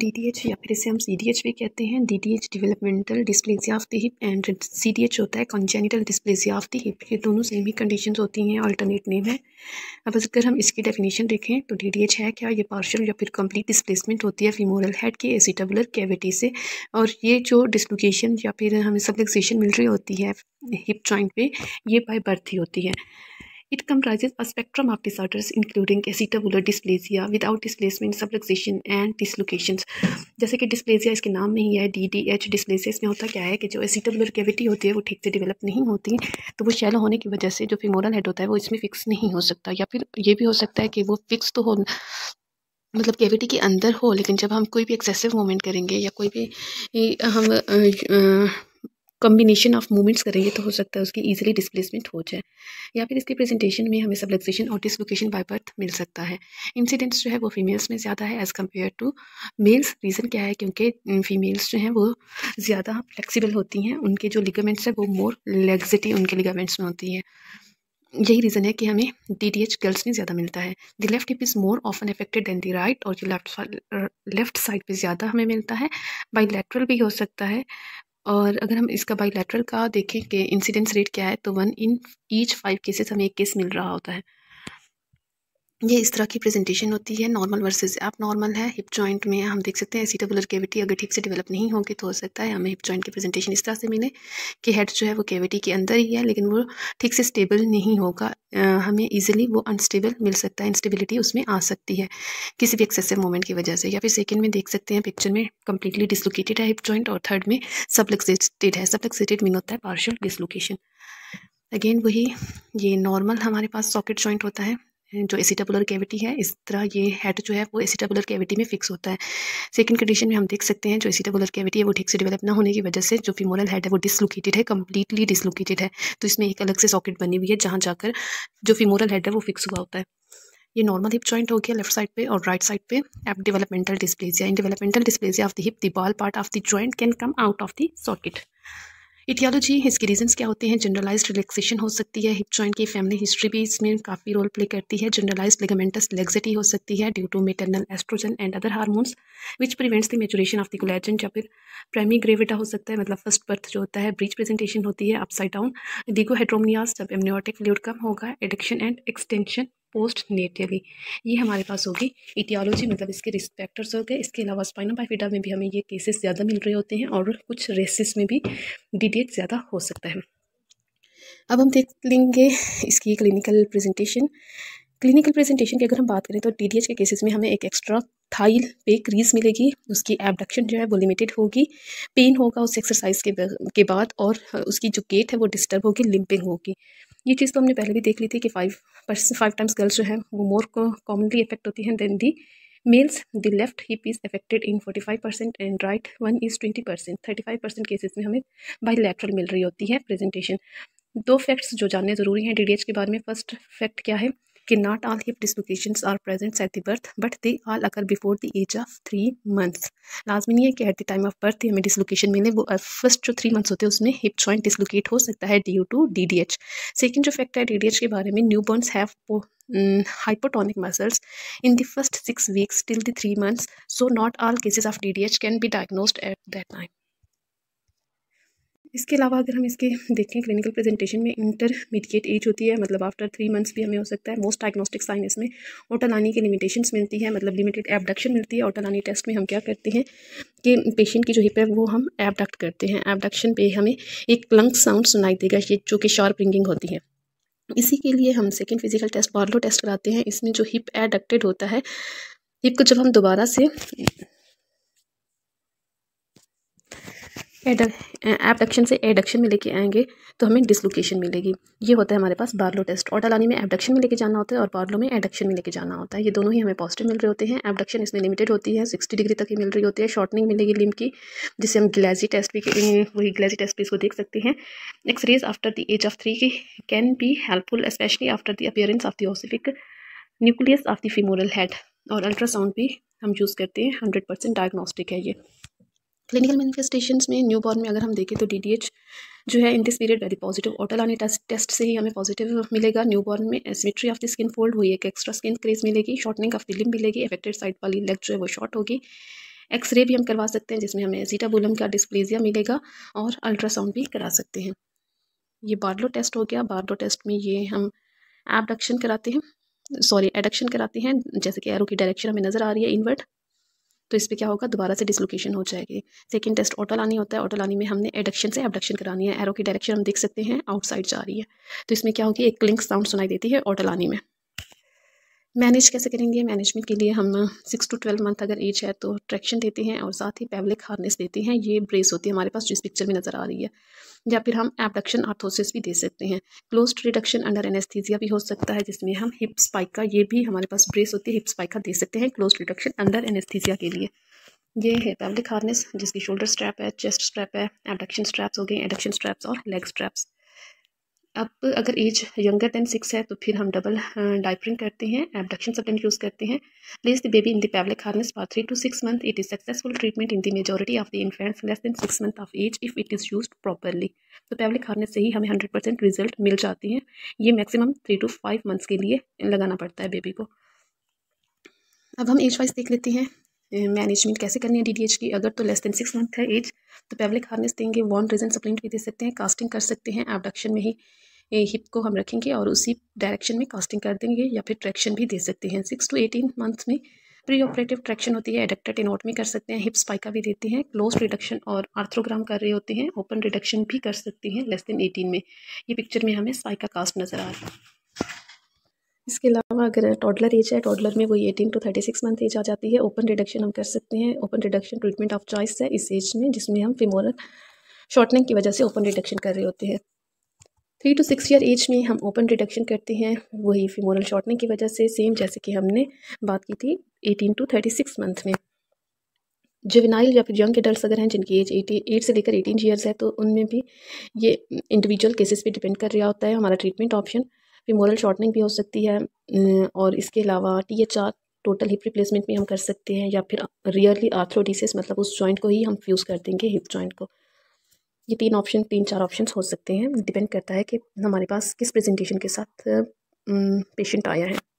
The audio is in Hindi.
डी डी एच या फिर इसे हम सी डी एच भी कहते हैं D D H developmental dysplasia of the hip and C D H होता है congenital dysplasia of the hip ये दोनों सेम ही कंडीशन होती हैं अल्टरनेट नेम है अब अगर हम इसकी डेफिनेशन देखें तो डी डी एच है क्या ये पार्शल या फिर कंप्लीट डिस्प्लेसमेंट होती है फीमोरल हेड के एसिटबुलर कैविटी से और ये जो डिस्लोकेशन या फिर हमें सब्लेक्सेशन मिल रही होती है हिप जॉइंट पे ये बाई बर्थ ही होती है It comprises a spectrum of disorders including acetabular dysplasia without displacement, subluxation and dislocations. जैसे कि डिस्प्लेसिया इसके नाम में ही है डी डी एच डिस्प्लेसिया इसमें होता क्या है कि जो एसीटेबुलर कैविटी होती है वो ठीक से डेवलप नहीं होती तो वो शैलो होने की वजह से जो फिमोरल हेड होता है वो इसमें फिक्स नहीं हो सकता या फिर ये भी हो सकता है कि वो फिक्स तो हो मतलब कैविटी के अंदर हो लेकिन जब हम कोई भी एक्सेसिव मूवमेंट करेंगे या कोई भी हम आ, आ, कम्बिनेशन ऑफ मूवमेंट्स करेंगे तो हो सकता है उसकी ईजिली डिस्प्लेसमेंट हो जाए या फिर इसके प्रेजेंटेशन में हमें सबलक्सेशन और डिसलोकेशन बाय बर्थ मिल सकता है इंसिडेंट्स जो है वो फीमेल्स में ज़्यादा है as compare to males reason क्या है क्योंकि फीमेल्स जो हैं वो ज़्यादा फ्लेक्सीबल होती हैं उनके जो लिगामेंट्स हैं वो मोर लेग्जिटी उनके लिगामेंट्स में होती है यही रीज़न है कि हमें डी डी एच गर्ल्स में ज़्यादा मिलता है the left hip is more often affected than the right और जो लेफ्ट लेफ्ट साइड पे ज़्यादा हमें मिलता है बाई लेटरल भी हो सकता है और अगर हम इसका बाईलैटरल का देखें कि इंसिडेंस रेट क्या है तो one in each five cases हमें एक केस मिल रहा होता है ये इस तरह की प्रेजेंटेशन होती है नॉर्मल वर्सेस आप नॉर्मल है हिप जॉइंट में हम देख सकते हैं ऐसी टबुलर केविटी अगर ठीक से डेवलप नहीं होगी तो हो सकता है हमें हिप जॉइंट की प्रेजेंटेशन इस तरह से मिले कि हेड जो है वो केविटी के अंदर ही है लेकिन वो ठीक से स्टेबल नहीं होगा हमें ईजिली वो अनस्टेबल मिल सकता है इंस्टेबिलिटी उसमें आ सकती है किसी भी एक्सेसिव मूवमेंट की वजह से या फिर सेकेंड में देख सकते हैं पिक्चर में कम्प्लीटली डिसलोकेटेड है हिप जॉइंट और थर्ड में सबलक्सेटेड है सबलक्सेटेड मीन होता है पार्शल डिसलोकेशन अगेन वही ये नॉर्मल हमारे पास सॉकेट जॉइंट होता है जो एसिटाबुलर कैविटी है इस तरह ये हेड जो है वो एसिटाबुलर कैविटी में फिक्स होता है सेकंड कंडीशन में हम देख सकते हैं जो एसिटाबुलर कैविटी है वो ठीक से डेवलप ना होने की वजह से जो फीमोरल हेड है वो डिसलोकेटेड है कम्प्लीटली डिसलोकेटेड है तो इसमें एक अलग से सॉकेट बनी हुई है जहाँ जाकर जो फीमोरल हेड है वो फिक्स हुआ होता है ये नॉर्मल हिप जॉइंट हो गया लेफ्ट साइड पे और राइट साइड पे एप developmental dysplasia in developmental dysplasia of the hip the ball part of the joint can come out of the socket aetiology इसके रीजंस क्या होते हैं जनरलाइज्ड रिलैक्सेशन हो सकती है हिप जॉइंट की फैमिली हिस्ट्री भी इसमें काफ़ी रोल प्ले करती है जनरलाइज लिगामेंटस लेग्जिटी हो सकती है due to maternal oestrogen and other hormones which prevents the maturation of the collagen या फिर प्राइमी ग्रेविटा हो सकता है मतलब फर्स्ट बर्थ जो होता है ब्रीच प्रेजेंटेशन होती है अपसाइड डाउन डिगो हेड्रोमनियास जब एमनियोटिक फ्लूड कम होगा adduction and extension postnatally ये हमारे पास होगी इटियालोजी मतलब इसके रिस्पेक्टर्स हो गए इसके अलावा स्पाइनोपाइफिटा में भी हमें ये केसेस ज़्यादा मिल रहे होते हैं और कुछ रेसिस में भी डिटेट ज़्यादा हो सकता है अब हम देख लेंगे इसकी क्लिनिकल प्रेजेंटेशन क्लिनिकल प्रेजेंटेशन की अगर हम बात करें तो टी के केसेस में हमें एक एक्स्ट्रा थाइल पे क्रीज मिलेगी उसकी एबडक्शन जो है वो लिमिटेड होगी पेन होगा उस एक्सरसाइज के के बाद और उसकी जो गेट है वो डिस्टर्ब होगी लिम्पिंग होगी ये चीज़ तो हमने पहले भी देख ली थी कि five percent five times girls जो है वो मोर कॉमनली इफेक्ट होती हैं then the males the left hip is affected in forty five percent and right one is twenty percent thirty five percent cases में हमें बाईलेट्रल मिल रही होती है प्रेजेंटेशन दो फैक्ट्स जो जानने ज़रूरी हैं डी के बारे में फर्स्ट फैक्ट क्या है कि not all hip dislocation are presents at the birth but they all अगर before the age of three months लाजमी नहीं है कि at the time of birth हमें डिसलोकेशन मिले वो फर्स्ट uh, जो थ्री मंथ्स होते हैं उसमें हिप जॉइंट डिसलोकेट हो सकता है due to D D H second जो फैक्ट है डी डी एच के बारे में newborns have hypotonic muscles in the first six weeks till the three months so not all cases of D D H can be diagnose at that time इसके अलावा अगर हम इसके देखें क्लिनिकल प्रेजेंटेशन में इंटरमीडिएट एज होती है मतलब आफ्टर थ्री मंथ्स भी हमें हो सकता है मोस्ट डायग्नोस्टिक साइन इसमें ओटलानी की लिमिटेशंस मतलब मिलती है मतलब लिमिटेड एबडक्शन मिलती है ओटलानी टेस्ट में हम क्या करते हैं कि पेशेंट की जो हिप है वो हम एबडक्ट करते हैं एबडक्शन पे हमें एक लंग साउंड सुनाई देगा ये जो कि शॉर्प रिंगिंग होती है इसी के लिए हम second physical test Barlow test कराते हैं इसमें जो हिप एडक्टेड होता है हिप को जब हम दोबारा से एबडक्शन से एडक्शन में लेके आएंगे तो हमें डिसलोकेशन मिलेगी ये होता है हमारे पास बार्लो टेस्ट ऑटालानी में एबडक्शन में लेके जाना होता है और बार्लो में एडक्शन में लेके जाना होता है ये दोनों ही हमें पॉजिटिव मिल रहे होते हैं एबडक्शन इसमें लिमिटेड होती है सिक्सटी डिग्री तक ही मिल रही होती है शॉर्टनिंग मिलेगी लिम की जिसे हम ग्लैजी टेस्ट भी वही ग्लैजी टेस्ट भी इसको देख सकते हैं x rays after the age of three की can be helpful especially after the appearance of the ossific nucleus of the femoral head और अल्ट्रासाउंड भी हम यूज़ करते हैं हंड्रेड परसेंट डायग्नोस्टिक है ये क्लिनिकल मैनिफेस्टेशन में न्यू बॉर्न में अगर हम देखें तो डी जो है in this period very positive Ortolani test से ही हमें पॉजिटिव मिलेगा न्यू बॉर्न में asymmetry of the skin fold हुई एक एक्स्ट्रा स्किन क्रेज मिलेगी शॉर्टनिंग ऑफ द लिम मिलेगी एफेक्टेड साइड वाली लेग जो है वो शॉर्ट होगी एक्सरे भी हम करवा सकते हैं जिसमें हमें जीटाबुलम का डिस्प्लेजिया मिलेगा और अल्ट्रासाउंड भी करा सकते हैं ये बार्डो टेस्ट हो गया बार्डो टेस्ट में ये हम एबडक्शन कराते हैं सॉरी एडक्शन कराते हैं जैसे कि एरो की डायरेक्शन हमें नज़र आ रही है इनवर्ट तो इस पर क्या होगा दोबारा से डिसलोकेशन हो जाएगी सेकेंड टेस्ट ऑटोलानी होता है ऑटोलानी में हमने एडक्शन से एबडक्शन करानी है एरो की डायरेक्शन हम देख सकते हैं आउटसाइड जा रही है तो इसमें क्या होगी एक क्लिंक साउंड सुनाई देती है ऑटोलानी में मैनेज कैसे करेंगे मैनेजमेंट के लिए हम सिक्स टू ट्वेल्व मंथ अगर एज है तो ट्रैक्शन देते हैं और साथ ही पेवलिक हार्नेस देते हैं ये ब्रेस होती है हमारे पास जिस पिक्चर में नज़र आ रही है या फिर हम एबडक्शन आर्थोसिस भी दे सकते हैं क्लोज रिडक्शन अंडर एनेस्थीजिया भी हो सकता है जिसमें हम हिप स्पाइका ये भी हमारे पास ब्रेस होती है हिप स्पाइका दे सकते हैं क्लोज रिडक्शन अंडर एनेस्थीजिया के लिए ये है पेवलिक हार्नेस जिसकी शोल्डर स्ट्रैप है चेस्ट स्ट्रैप है एबडक्शन स्ट्रैप्स हो गए एडक्शन स्ट्रैप्स और लेग स्ट्रैप्स अब अगर एज यंगर देन सिक्स है तो फिर हम डबल डाइपरिंग करते हैं एबडक्शन सबटेंट यूज़ करते हैं place the baby in the Pavlik harness for three to six month it is successful treatment in the majority of the infants less than six month of age if it is use properly तो पैबलिक हार्नेस से ही हमें हंड्रेड परसेंट रिजल्ट मिल जाती है ये maximum three to five months के लिए लगाना पड़ता है बेबी को अब हम एज वाइज देख लेते हैं मैनेजमेंट कैसे करनी है डीडीएच की अगर तो लेस देन सिक्स मंथ है एज तो पेवलिक हार्नेस देंगे वॉन्ट रीजन सप्लीमेंट भी दे सकते हैं कास्टिंग कर सकते हैं एबडक्शन में ही हिप को हम रखेंगे और उसी डायरेक्शन में कास्टिंग कर देंगे या फिर ट्रैक्शन भी दे सकते हैं सिक्स टू एटीन मंथ में प्री ऑपरेटिव ट्रैक्शन होती है एडक्टेड में कर सकते हैं हिप स्पाइका भी देते हैं क्लोज रिडक्शन और आर्थ्रोग्राम कर रहे होते हैं ओपन रिडक्शन भी कर सकते हैं लेस देन एटीन में ये पिक्चर में हमें स्पाइका कास्ट नज़र आ रहा है इसके अलावा अगर टॉडलर एज है टॉडलर में वही eighteen to thirty six month age आ जाती है ओपन रिडक्शन हम कर सकते हैं open reduction treatment of choice है इस एज में जिसमें हम फिमोरल शॉर्टनिंग की वजह से ओपन रिडक्शन कर रहे होते हैं three to six year age में हम ओपन रिडक्शन करते हैं वही फिमोरल शॉर्टनिंग की वजह से सेम जैसे कि हमने बात की थी eighteen to thirty six month में जुवेनाइल या फिर यंग एडल्ट अगर हैं जिनकी एज एटी एट से लेकर एटीन ईयर्स है तो उनमें भी ये इंडिविजुअल केसेस पे डिपेंड कर रहा होता है हमारा ट्रीटमेंट ऑप्शन फिमोरल शॉर्टनिंग भी हो सकती है अं, और इसके अलावा T H R total hip replacement भी हम कर सकते हैं या फिर रियरली आर्थ्रोडिसिस मतलब उस जॉइंट को ही हम फ्यूज़ कर देंगे हिप जॉइंट को ये तीन ऑप्शन तीन चार ऑप्शन हो सकते हैं डिपेंड करता है कि हमारे पास किस प्रेजेंटेशन के साथ पेशेंट अं, आया है